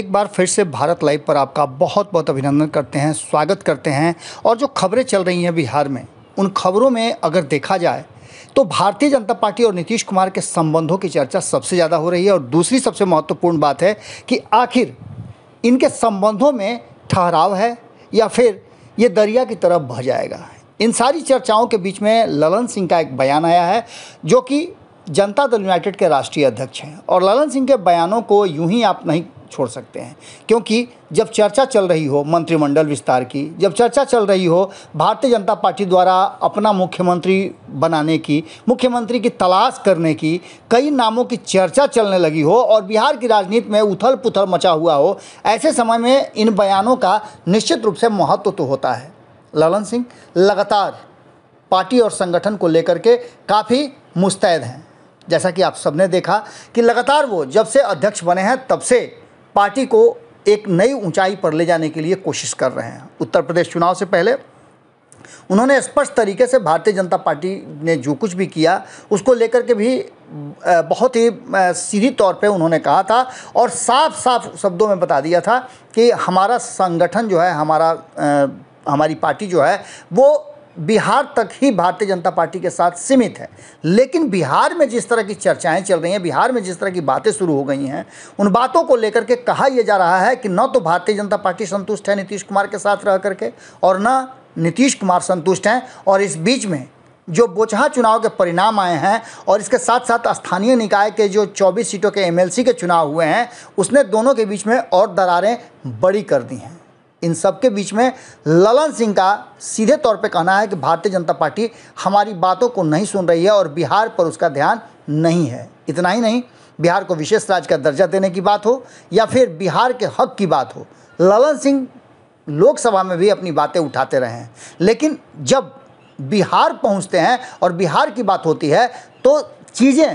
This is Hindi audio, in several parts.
एक बार फिर से भारत लाइव पर आपका बहुत बहुत अभिनंदन करते हैं स्वागत करते हैं और जो खबरें चल रही हैं बिहार में उन खबरों में अगर देखा जाए तो भारतीय जनता पार्टी और नीतीश कुमार के संबंधों की चर्चा सबसे ज़्यादा हो रही है और दूसरी सबसे महत्वपूर्ण बात है कि आखिर इनके संबंधों में ठहराव है या फिर ये दरिया की तरफ बह जाएगा इन सारी चर्चाओं के बीच में ललन सिंह का एक बयान आया है जो कि जनता दल यूनाइटेड के राष्ट्रीय अध्यक्ष हैं और ललन सिंह के बयानों को यूं ही आप नहीं छोड़ सकते हैं क्योंकि जब चर्चा चल रही हो मंत्रिमंडल विस्तार की जब चर्चा चल रही हो भारतीय जनता पार्टी द्वारा अपना मुख्यमंत्री बनाने की मुख्यमंत्री की तलाश करने की कई नामों की चर्चा चलने लगी हो और बिहार की राजनीति में उथल पुथल मचा हुआ हो ऐसे समय में इन बयानों का निश्चित रूप से महत्व तो होता है ललन सिंह लगातार पार्टी और संगठन को लेकर के काफ़ी मुस्तैद हैं जैसा कि आप सबने देखा कि लगातार वो जब से अध्यक्ष बने हैं तब से पार्टी को एक नई ऊंचाई पर ले जाने के लिए कोशिश कर रहे हैं उत्तर प्रदेश चुनाव से पहले उन्होंने स्पष्ट तरीके से भारतीय जनता पार्टी ने जो कुछ भी किया उसको लेकर के भी बहुत ही सीधी तौर पे उन्होंने कहा था और साफ साफ शब्दों में बता दिया था कि हमारा संगठन जो है हमारा हमारी पार्टी जो है वो बिहार तक ही भारतीय जनता पार्टी के साथ सीमित है लेकिन बिहार में जिस तरह की चर्चाएं चल रही हैं बिहार में जिस तरह की बातें शुरू हो गई हैं उन बातों को लेकर के कहा यह जा रहा है कि न तो भारतीय जनता पार्टी संतुष्ट है नीतीश कुमार के साथ रह करके और न नीतीश कुमार संतुष्ट हैं और इस बीच में जो बोचहा चुनाव के परिणाम आए हैं और इसके साथ साथ स्थानीय निकाय के जो 24 सीटों के एमएलसी के चुनाव हुए हैं उसने दोनों के बीच में और दरारें बड़ी कर दी हैं इन सबके बीच में ललन सिंह का सीधे तौर पे कहना है कि भारतीय जनता पार्टी हमारी बातों को नहीं सुन रही है और बिहार पर उसका ध्यान नहीं है इतना ही नहीं बिहार को विशेष राज्य का दर्जा देने की बात हो या फिर बिहार के हक की बात हो ललन सिंह लोकसभा में भी अपनी बातें उठाते रहे हैं लेकिन जब बिहार पहुंचते हैं और बिहार की बात होती है तो चीज़ें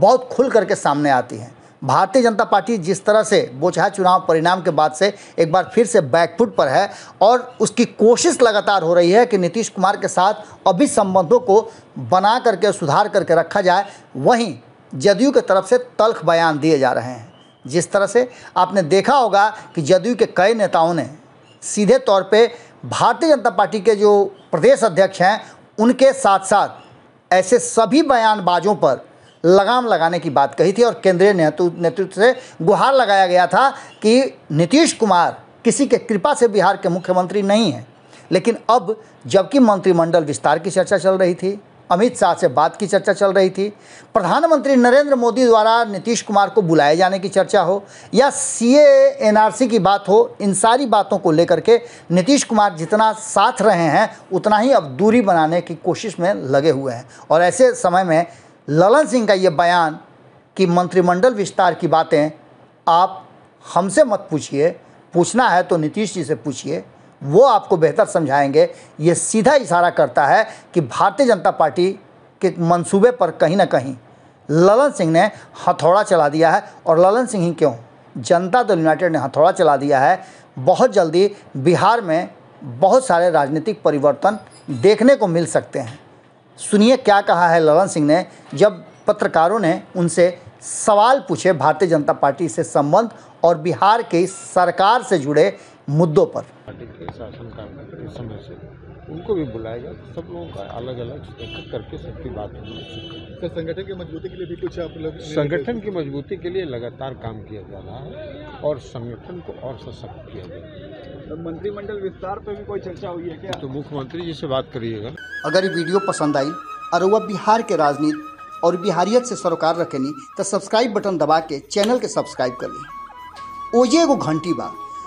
बहुत खुल करके सामने आती हैं भारतीय जनता पार्टी जिस तरह से बोचहा चुनाव परिणाम के बाद से एक बार फिर से बैकफुट पर है और उसकी कोशिश लगातार हो रही है कि नीतीश कुमार के साथ अभी संबंधों को बना करके सुधार करके रखा जाए वहीं जदयू के तरफ से तल्ख बयान दिए जा रहे हैं जिस तरह से आपने देखा होगा कि जदयू के कई नेताओं ने सीधे तौर पर भारतीय जनता पार्टी के जो प्रदेश अध्यक्ष हैं उनके साथ साथ ऐसे सभी बयानबाजों पर लगाम लगाने की बात कही थी और केंद्रीय नेतृत्व से गुहार लगाया गया था कि नीतीश कुमार किसी के कृपा से बिहार के मुख्यमंत्री नहीं हैं लेकिन अब जबकि मंत्रिमंडल विस्तार की चर्चा चल रही थी अमित शाह से बात की चर्चा चल रही थी प्रधानमंत्री नरेंद्र मोदी द्वारा नीतीश कुमार को बुलाए जाने की चर्चा हो या सी एनआरसी की बात हो इन सारी बातों को लेकर के नीतीश कुमार जितना साथ रहे हैं उतना ही अब दूरी बनाने की कोशिश में लगे हुए हैं और ऐसे समय में ललन सिंह का ये बयान कि मंत्रिमंडल विस्तार की बातें आप हमसे मत पूछिए पूछना है तो नीतीश जी से पूछिए वो आपको बेहतर समझाएंगे ये सीधा इशारा करता है कि भारतीय जनता पार्टी के मंसूबे पर कहीं ना कहीं ललन सिंह ने हथौड़ा चला दिया है और ललन सिंह ही क्यों जनता दल यूनाइटेड ने हथौड़ा चला दिया है बहुत जल्दी बिहार में बहुत सारे राजनीतिक परिवर्तन देखने को मिल सकते हैं सुनिए क्या कहा है ललन सिंह ने जब पत्रकारों ने उनसे सवाल पूछे भारतीय जनता पार्टी से संबंध और बिहार की सरकार से जुड़े मुद्दों पर उनको भी बुलाएगा सब लोगों का अलग अलग करके सबकी बात सर संगठन की मजबूती के लिए भी कुछ आप लोग संगठन की मजबूती के लिए लगातार काम किया जा रहा है और संगठन को और सशक्त किया जाए तो मंत्रिमंडल विस्तार पर भी कोई चर्चा हुई है क्या तो मुख्यमंत्री जी से बात करिएगा अगर ये वीडियो पसंद आई और वह बिहार के राजनीति और बिहारियत से सरोकार रखेनी तो सब्सक्राइब बटन दबा के चैनल के सब्सक्राइब कर ली ओजे एगो घंटी बा